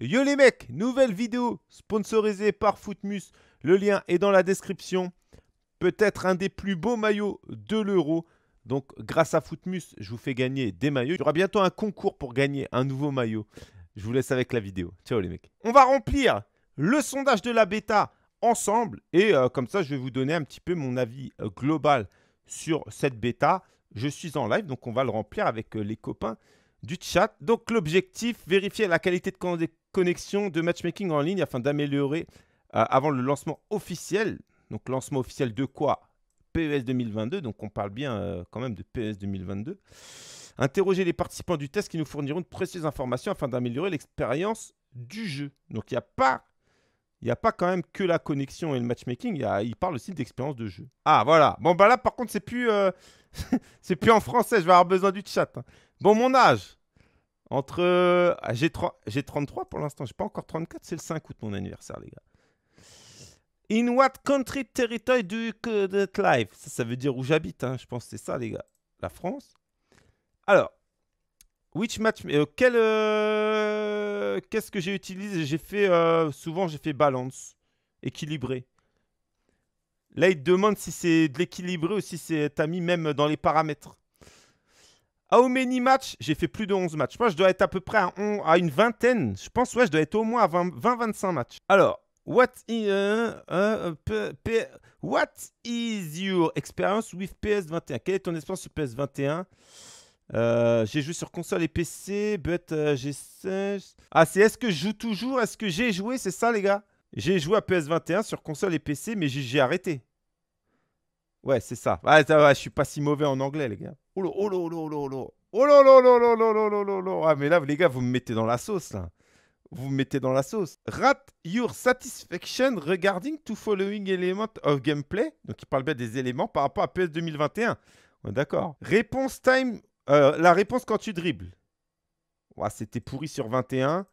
Yo les mecs, nouvelle vidéo sponsorisée par Footmus. Le lien est dans la description. Peut-être un des plus beaux maillots de l'euro. Donc grâce à Footmus, je vous fais gagner des maillots. Il y aura bientôt un concours pour gagner un nouveau maillot. Je vous laisse avec la vidéo. Ciao les mecs. On va remplir le sondage de la bêta ensemble. Et euh, comme ça, je vais vous donner un petit peu mon avis euh, global sur cette bêta. Je suis en live, donc on va le remplir avec euh, les copains du chat. Donc l'objectif, vérifier la qualité de connexion de matchmaking en ligne afin d'améliorer euh, avant le lancement officiel. Donc lancement officiel de quoi PES 2022, donc on parle bien euh, quand même de PES 2022. Interroger les participants du test qui nous fourniront de précieuses informations afin d'améliorer l'expérience du jeu. Donc il n'y a pas... Il n'y a pas quand même que la connexion et le matchmaking, il, parle aussi d'expérience de jeu. Ah voilà, bon bah là par contre c'est plus, euh, c'est plus en français, je vais avoir besoin du chat. Hein. Bon mon âge, entre. j'ai, 3... j'ai 33 pour l'instant, j'ai pas encore 34, c'est le 5 août mon anniversaire, les gars. In what country territory do you live ça, ça, veut dire où j'habite, hein. je pense que c'est ça, les gars. La France. Alors, which match. Euh, quel. Euh, qu'est-ce que j'ai utilisé J'ai fait. Euh, souvent, j'ai fait balance, équilibré. Là, il te demande si c'est de l'équilibré ou si c'est. T'as mis même dans les paramètres. How many matchs J'ai fait plus de 11 matchs. Moi, je dois être à peu près à, une vingtaine. Je pense, ouais, je dois être au moins à 20-25 matchs. Alors, euh, euh, euh, what is, your experience with PS21 Quelle est ton expérience sur PS21 j'ai joué sur console et PC, but euh, j'ai... Ah, c'est est-ce que je joue toujours Est-ce que j'ai joué C'est ça, les gars J'ai joué à PS21 sur console et PC, mais j'ai arrêté. Ouais, c'est ça. Ouais, ça je suis pas si mauvais en anglais, les gars. Oh là, oh là, oh là, oh là, oh là, oh là, oh là, là, Ah, mais là, les gars, vous me mettez dans la sauce, là. Vous me mettez dans la sauce. rate your satisfaction regarding to following element of gameplay. Donc, il parle bien des éléments par rapport à PS 2021. Ouais, D'accord. Réponse time. Euh, la réponse quand tu dribbles. Ouais, C'était pourri sur 21.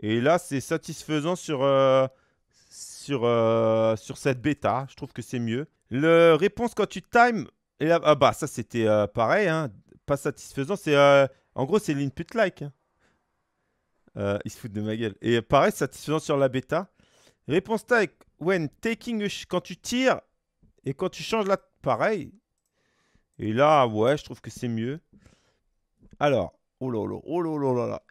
Et là, c'est satisfaisant sur, euh, sur, euh, sur cette bêta. Je trouve que c'est mieux. Le réponse quand tu time Et là, ah bah, ça, c'était euh, pareil. Hein, pas satisfaisant. C'est euh, En gros, c'est l'input like. Hein. Euh, ils se foutent de ma gueule. Et pareil, satisfaisant sur la bêta. Réponse like when taking quand tu tires et quand tu changes la pareil. Et là, ouais, je trouve que c'est mieux. Alors, oh là là, oh là là là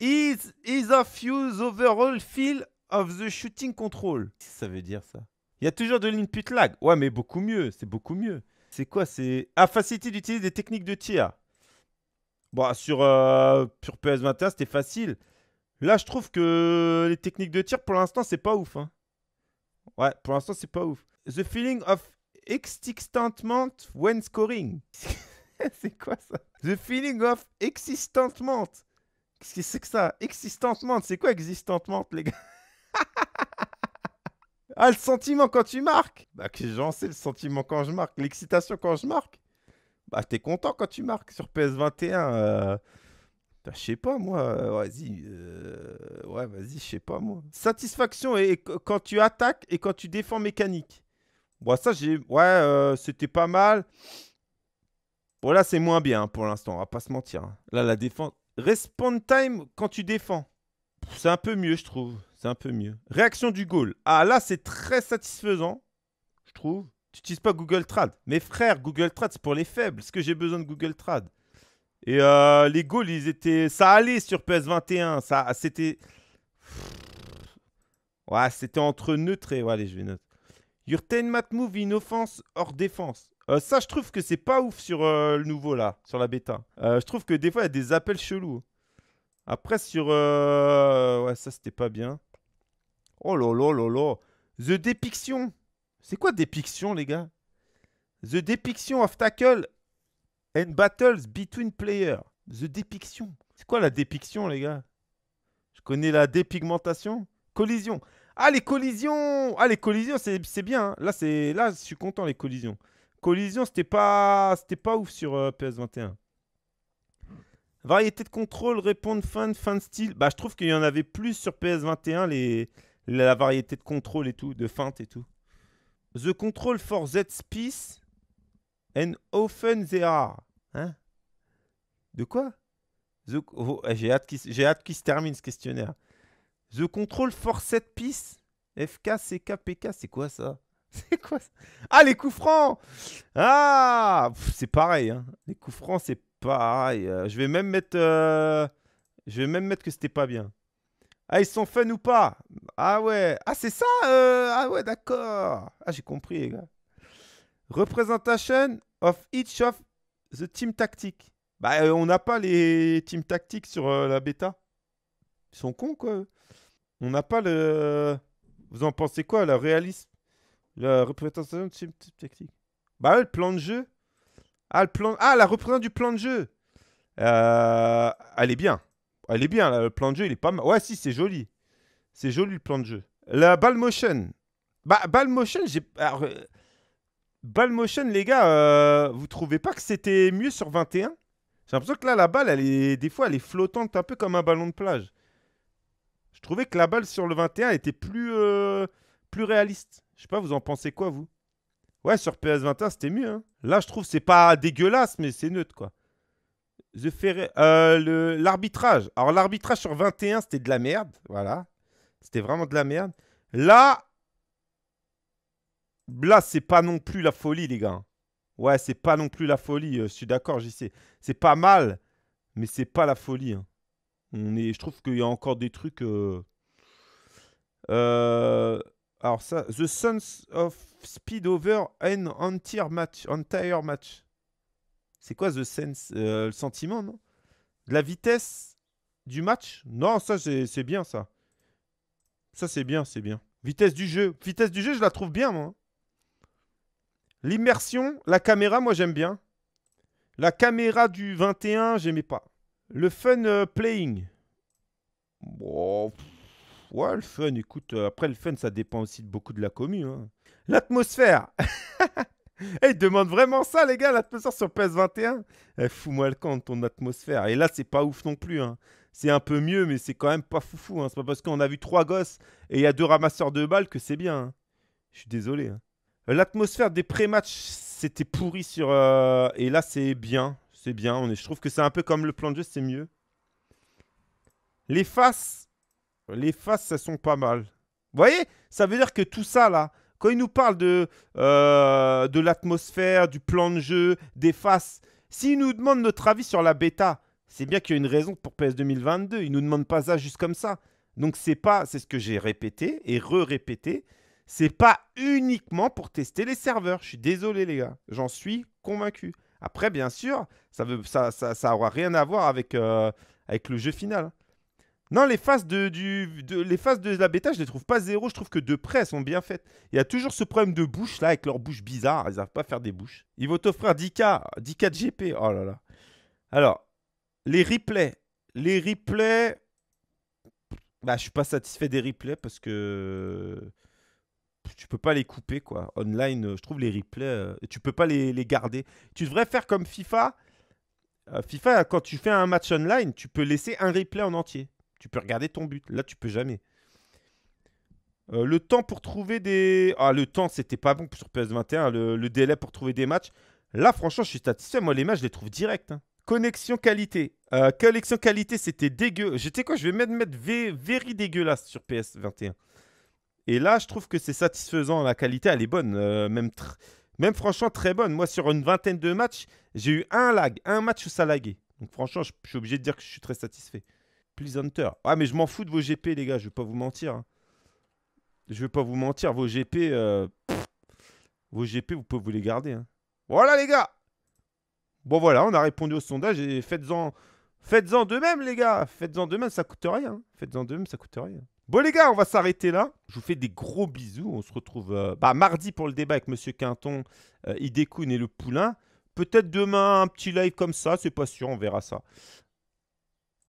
Is is a fuse overall feel of the shooting control. Qu'est-ce que ça veut dire ça il y a toujours de l'input lag. Ouais, mais beaucoup mieux. C'est beaucoup mieux. C'est quoi C'est. Ah, facilité d'utiliser des techniques de tir. Bon, sur, euh, PS21, c'était facile. Là, je trouve que les techniques de tir, pour l'instant, c'est pas ouf. Hein. Ouais, pour l'instant, c'est pas ouf. The feeling of existentement when scoring. c'est quoi ça The feeling of existentment. Qu'est-ce que c'est que ça Existentment. c'est quoi existentment, les gars ah, le sentiment quand tu marques Bah, que j'en sais, le sentiment quand je marque, l'excitation quand je marque. Bah, t'es content quand tu marques sur PS21. Euh. Bah, je sais pas, moi. Euh, vas-y. Euh, ouais, vas-y, je sais pas, moi. Satisfaction et, quand tu attaques et quand tu défends mécanique. Bon, ça, j'ai. Ouais, c'était pas mal. Bon, là, c'est moins bien hein, pour l'instant, on va pas se mentir. Hein. Là, la défense. Respond time quand tu défends. C'est un peu mieux, je trouve. C'est un peu mieux. Réaction du goal. Ah, là, c'est très satisfaisant, je trouve. Tu n'utilises pas Google Trad. Mes frères, Google Trad, c'est pour les faibles. Est-ce que j'ai besoin de Google Trad Et euh, les goals, ils étaient... Ça allait sur PS21. Ça, c'était... Ouais, c'était entre neutre et... Ouais, allez, je vais noter. Your 10 mat move in offense hors défense. Euh, ça, je trouve que c'est pas ouf sur euh, le nouveau, là, sur la bêta. je trouve que des fois, il y a des appels chelous. Après, sur. Euh, ouais, ça, c'était pas bien. Oh là là là The Depiction. C'est quoi Depiction, les gars The Depiction of Tackle and Battles Between Players. The Depiction. C'est quoi la Depiction, les gars Je connais la dépigmentation. Collision. Ah, les collisions Ah, les collisions, c'est bien. Hein. là Là, Là, je suis content, les collisions. Collision, c'était pas, pas ouf sur euh, PS21. Variété de contrôle, répondre fin fin style. Bah, je trouve qu'il y en avait plus sur PS21, les... la variété de contrôle et tout, de feinte et tout. The control for that piece and often they are. Hein De quoi oh, eh, J'ai hâte qu'il se termine ce questionnaire. The control for that piece FK, CK, PK, c'est quoi ça C'est quoi Ah, les coups francs Ah C'est pareil, hein. les coups francs, c'est pareil. Euh, je vais même mettre, euh, je vais même mettre que c'était pas bien. Ah, ils sont fun ou pas Ah ouais. Ah, c'est ça euh, Ah ouais, d'accord. Ah, j'ai compris, les gars. Representation of each of the team tactique. Bah, on n'a pas les team tactiques sur la bêta. Ils sont cons, quoi. On n'a pas le... Vous en pensez quoi, la réalisme La représentation de team tactique Bah, le plan de jeu ah, plan... ah la représentation du plan de jeu. Euh, elle est bien. Elle est bien, le plan de jeu, il est pas mal. Ouais, si, c'est joli. C'est joli le plan de jeu. La ball motion. Bah, ball motion, j'ai. Euh, ball motion, les gars, euh, vous trouvez pas que c'était mieux sur 21 J'ai l'impression que là, la balle, elle est... des fois, elle est flottante, un peu comme un ballon de plage. Je trouvais que la balle sur le 21 était plus, plus réaliste. Je sais pas, vous en pensez quoi, vous Ouais, sur PS21, c'était mieux. Hein. Là, je trouve c'est pas dégueulasse, mais c'est neutre, quoi. Je ferai euh, L'arbitrage. Alors, l'arbitrage sur 21, c'était de la merde. Voilà. C'était vraiment de la merde. Là. Là, c'est pas non plus la folie, les gars. Ouais, c'est pas non plus la folie. Euh, je suis d'accord, j'y sais. C'est pas mal, mais c'est pas la folie. Hein. Je trouve qu'il y a encore des trucs. Euh, euh alors ça, The sense of speed over an entire match. Entire match. C'est quoi The Sense euh, Le sentiment, non La vitesse du match Non, ça c'est bien ça. Ça c'est bien, c'est bien. Vitesse du jeu. Vitesse du jeu, je la trouve bien, moi. Hein. L'immersion, la caméra, moi j'aime bien. La caméra du 21, j'aimais pas. Le fun euh, playing. Bon ouais, le fun, écoute, euh, après le fun, ça dépend aussi de beaucoup de la commu. Hein. L'atmosphère et eh, demande vraiment ça, les gars, l'atmosphère sur PS21 fou eh, Fous-moi le camp de ton atmosphère. Et là, c'est pas ouf non plus. Hein. C'est un peu mieux, mais c'est quand même pas foufou. Hein. C'est pas parce qu'on a vu trois gosses et il y a deux ramasseurs de balles que c'est bien. Hein. Je suis désolé. Euh, l'atmosphère des pré-matchs, c'était pourri sur... Euh, et là, c'est bien. C'est bien. Je trouve que c'est un peu comme le plan de jeu, c'est mieux. Les faces, les faces, ça sont pas mal. Vous voyez Ça veut dire que tout ça, là, quand il nous parle de, euh, de l'atmosphère, du plan de jeu, des faces, s'il nous demande notre avis sur la bêta, c'est bien qu'il y a une raison pour PS 2022. Il ne nous demande pas ça juste comme ça. Donc, c'est pas, c'est ce que j'ai répété et re-répété. C'est pas uniquement pour tester les serveurs. Je suis désolé, les gars. J'en suis convaincu. Après, bien sûr, ça, veut, ça, ça, rien à voir avec, euh, avec le jeu final. Non, les phases de, du, les de la bêta, je les trouve pas zéro. Je trouve que de près, elles sont bien faites. Il y a toujours ce problème de bouche là, avec leur bouche bizarre. Ils savent pas faire des bouches. Ils vont t'offrir 10K, 10K de GP. Oh là là. Alors, les replays. Les replays. Bah, je suis pas satisfait des replays parce que tu peux pas les couper quoi. Online, je trouve les replays, euh, tu peux pas les, les garder. Tu devrais faire comme FIFA. Euh, FIFA, quand tu fais un match online, tu peux laisser un replay en entier. Tu peux regarder ton but. Là, tu peux jamais. Euh, le temps pour trouver des. Ah, le temps, c'était pas bon sur PS21. Le, délai pour trouver des matchs. Là, franchement, je suis satisfait. Moi, les matchs, je les trouve direct. Hein. Connexion qualité. Euh, connexion qualité, c'était dégueu. J'étais quoi, je vais même mettre Very dégueulasse sur PS21. Et là, je trouve que c'est satisfaisant. La qualité, elle est bonne. Euh, même, même franchement, très bonne. Moi, sur une vingtaine de matchs, j'ai eu un lag. Un match où ça laguait. Donc, franchement, je suis obligé de dire que je suis très satisfait hunter. Ah, mais je m'en fous de vos GP, les gars, je vais pas vous mentir. Hein. Je vais pas vous mentir, vos GP, euh, vos GP, vous pouvez vous les garder. Hein. Voilà, les gars Bon, voilà, on a répondu au sondage et faites-en faites en de même, les gars Faites-en de même, ça coûte rien. Faites-en de même, ça coûte rien. Bon, les gars, on va s'arrêter là. Je vous fais des gros bisous. On se retrouve euh, bah, mardi pour le débat avec Monsieur Quinton, euh, il et le Poulain. Peut-être demain, un petit live comme ça, c'est pas sûr, on verra ça.